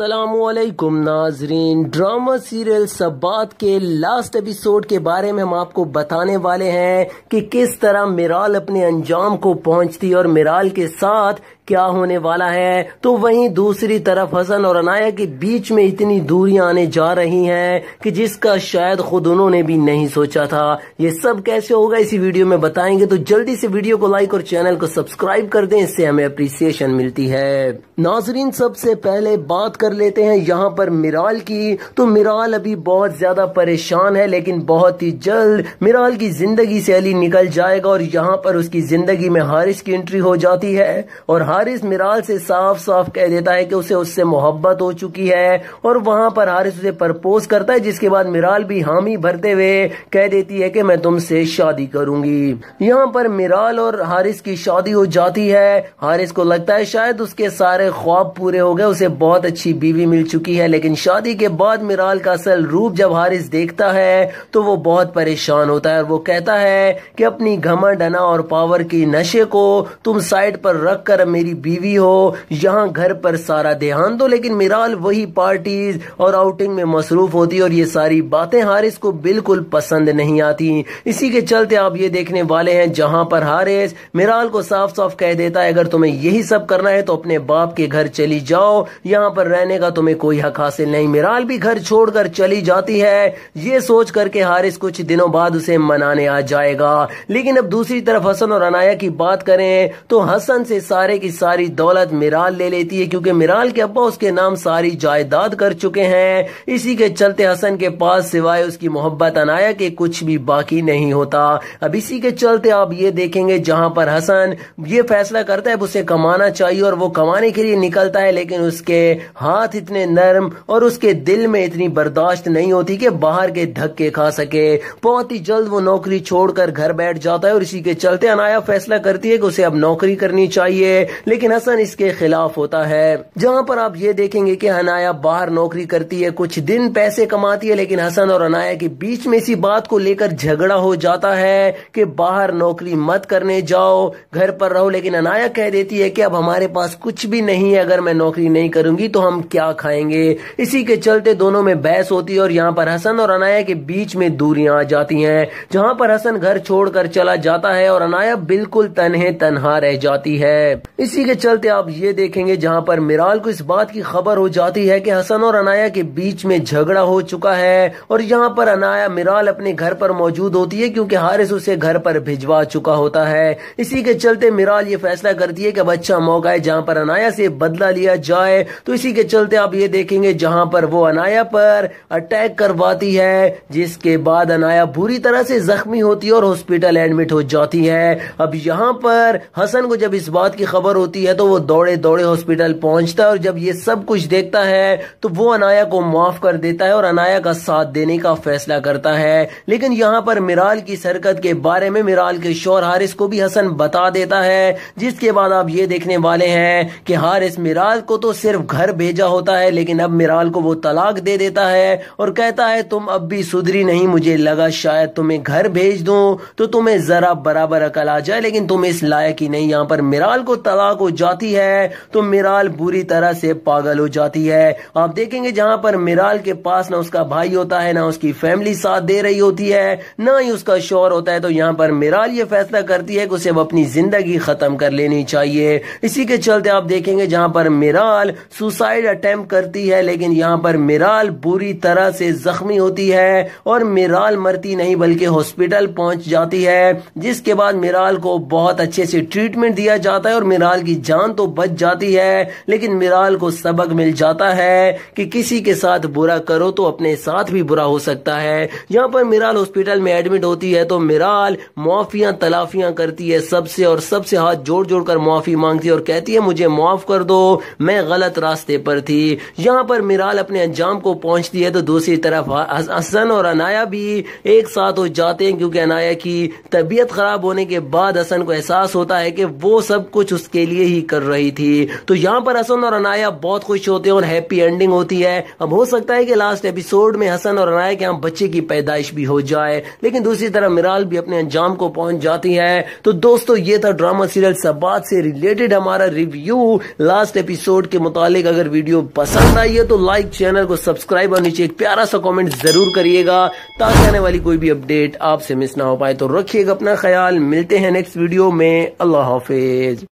असलकुम नाजरीन drama serial सब्बात के लास्ट एपिसोड के बारे में हम आपको बताने वाले हैं कि किस तरह मिराल अपने अंजाम को पहुंचती और मिराल के साथ क्या होने वाला है तो वहीं दूसरी तरफ हसन और अनाया के बीच में इतनी दूरियां आने जा रही हैं कि जिसका शायद खुद उन्होंने भी नहीं सोचा था ये सब कैसे होगा इसी वीडियो में बताएंगे तो जल्दी से वीडियो को लाइक और चैनल को सब्सक्राइब कर दें इससे हमें अप्रिसिएशन मिलती है नाजरीन सबसे पहले बात कर लेते हैं यहाँ पर मिराल की तो मिराल अभी बहुत ज्यादा परेशान है लेकिन बहुत ही जल्द मिराल की जिंदगी से अली निकल जाएगा और यहाँ पर उसकी जिंदगी में हारिश की एंट्री हो जाती है और हारिस मिराल से साफ साफ कह देता है कि उसे उससे मोहब्बत हो चुकी है और वहां पर हारिस उसे प्रपोज करता है जिसके बाद मिराल भी हामी भरते हुए कह देती है कि मैं तुमसे शादी करूंगी यहाँ पर मिराल और हारिस की शादी हो जाती है हारिस को लगता है शायद उसके सारे ख्वाब पूरे हो गए उसे बहुत अच्छी बीवी मिल चुकी है लेकिन शादी के बाद मिराल का असल रूप जब हारिस देखता है तो वो बहुत परेशान होता है और वो कहता है कि अपनी घमंड और पावर की नशे को तुम साइड पर रख कर मेरी मेरी बीवी हो यहाँ घर पर सारा ध्यान दो लेकिन मिराल वही पार्टीज और आउटिंग में मसरूफ होती और ये सारी बातें हारिस को बिल्कुल पसंद नहीं आती इसी के चलते आप ये देखने वाले हैं जहां पर हारिस मिराल को साफ साफ कह देता है अगर तुम्हें यही सब करना है तो अपने बाप के घर चली जाओ यहाँ पर रहने का तुम्हें कोई हक हासिल नहीं मिराल भी घर छोड़कर चली जाती है ये सोच करके हारिस कुछ दिनों बाद उसे मनाने आ जाएगा लेकिन अब दूसरी तरफ हसन और अनाया की बात करें तो हसन से सारे की सारी दौलत मिराल ले लेती है क्योंकि मिराल के अब्बा उसके नाम सारी जायदाद कर चुके हैं इसी के चलते हसन के पास सिवाय उसकी मोहब्बत अनाया के कुछ भी बाकी नहीं होता अब इसी के चलते आप ये देखेंगे जहां पर हसन ये फैसला करता है उसे कमाना चाहिए और वो कमाने के लिए निकलता है लेकिन उसके हाथ इतने नर्म और उसके दिल में इतनी बर्दाश्त नहीं होती कि बाहर के धक्के खा सके बहुत ही जल्द वो नौकरी छोड़कर घर बैठ जाता है और इसी के चलते अनाया फैसला करती है कि उसे अब नौकरी करनी चाहिए लेकिन हसन इसके खिलाफ होता है जहाँ पर आप ये देखेंगे की अनाया बाहर नौकरी करती है कुछ दिन पैसे कमाती है लेकिन हसन और अनाया के बीच में इसी बात को लेकर झगड़ा हो जाता है की बाहर नौकरी मत करने जाओ घर पर रहो लेकिन अनाया कह देती है की अब हमारे पास कुछ भी नहीं है अगर मैं नौकरी नहीं करूंगी तो हम क्या खाएंगे इसी के चलते दोनों में बहस होती है और यहाँ पर हसन और अनाया के बीच में दूरियां आ जाती हैं जहाँ पर हसन घर छोड़कर चला जाता है और अनाया बिल्कुल तनहे तनहा रह जाती है इस इसी के चलते आप ये देखेंगे जहां पर मिराल को इस बात की खबर हो जाती है कि हसन और अनाया के बीच में झगड़ा हो चुका है और यहाँ पर अनाया मिराल अपने घर पर मौजूद होती है क्योंकि हारिस उसे घर पर भिजवा चुका होता है इसी के चलते मिराल ये फैसला करती है कि अब अच्छा मौका है जहां पर अनाया से बदला लिया जाए तो इसी के चलते आप ये देखेंगे जहां पर वो अनाया पर अटैक करवाती है जिसके बाद अनाया बुरी तरह से जख्मी होती है और हॉस्पिटल एडमिट हो जाती है अब यहाँ पर हसन को जब इस बात की खबर होती है तो वो दौड़े दौड़े हॉस्पिटल पहुंचता है और जब ये सब कुछ देखता है तो वो अनाया को माफ कर देता है और अनाया का साथ देने का फैसला करता है लेकिन यहाँ पर मिराल की सरकत के बारे में मिराल के शोर हारिस को भी हसन बता देता है जिसके बाद आप ये देखने वाले है की हारिस मिराल को तो सिर्फ घर भेजा होता है लेकिन अब मिराल को वो तलाक दे देता है और कहता है तुम अब भी सुधरी नहीं मुझे लगा शायद तुम्हें घर भेज दू तो तुम्हें जरा बराबर अकल आ जाए लेकिन तुम इस लायक ही नहीं यहाँ पर मिराल को तलाक हलाक हो जाती है तो मिराल बुरी तरह से पागल हो जाती है आप देखेंगे जहां पर मिराल के पास ना उसका भाई होता है ना उसकी फैमिली साथ दे रही होती है ना ही उसका शोर होता है तो यहाँ पर मिराल ये फैसला करती है कि उसे अब अपनी जिंदगी खत्म कर लेनी चाहिए इसी के चलते आप देखेंगे जहां पर मिराल सुसाइड अटेम्प्ट करती है लेकिन यहाँ पर मिराल बुरी तरह से जख्मी होती है और मिराल मरती नहीं बल्कि हॉस्पिटल पहुंच जाती है जिसके बाद मिराल को बहुत अच्छे से ट्रीटमेंट दिया जाता है और मिराल मिराल की जान तो बच जाती है लेकिन मिराल को सबक मिल जाता है कि किसी के साथ बुरा करो तो अपने साथ भी बुरा हो सकता है यहाँ पर मिराल हॉस्पिटल में एडमिट होती है तो मिराल माफिया तलाफिया करती है सबसे और सबसे हाथ जोड़ जोड़ कर मुआफी मांगती है और कहती है मुझे माफ कर दो मैं गलत रास्ते पर थी यहाँ पर मिराल अपने अंजाम को पहुंचती है तो दूसरी तरफ हसन और अनाया भी एक साथ हो जाते हैं क्योंकि अनाया की तबीयत खराब होने के बाद हसन को एहसास होता है कि वो सब कुछ उसके लिए ही कर रही थी तो यहाँ पर हसन और अनाया बहुत खुश होते हैं और हैप्पी एंडिंग होती है अब हो सकता है कि लास्ट एपिसोड में हसन और अनाया के यहाँ बच्चे की पैदाइश भी हो जाए लेकिन दूसरी तरफ मिराल भी अपने अंजाम को पहुंच जाती है तो दोस्तों ये था ड्रामा सीरियल सबात से रिलेटेड हमारा रिव्यू लास्ट एपिसोड के मुतालिक अगर वीडियो पसंद आई है तो लाइक चैनल को सब्सक्राइब और नीचे एक प्यारा सा कॉमेंट जरूर करिएगा ताकि आने वाली कोई भी अपडेट आपसे मिस ना हो पाए तो रखिएगा अपना ख्याल मिलते हैं नेक्स्ट वीडियो में अल्लाह हाफिज